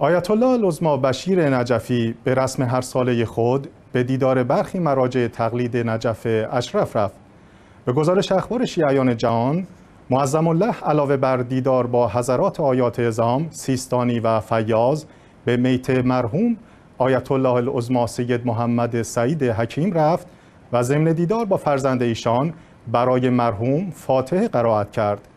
آیت الله لزما بشیر نجفی به رسم هر ساله خود به دیدار برخی مراجع تقلید نجف اشرف رفت. به گزارش اخبار شیعیان جهان، معظم الله علاوه بر دیدار با حضرات آیات ازام، سیستانی و فیاض به میت مرحوم آیت الله العظما سید محمد سعید حکیم رفت و ضمن دیدار با فرزند ایشان برای مرحوم فاتحه قرائت کرد.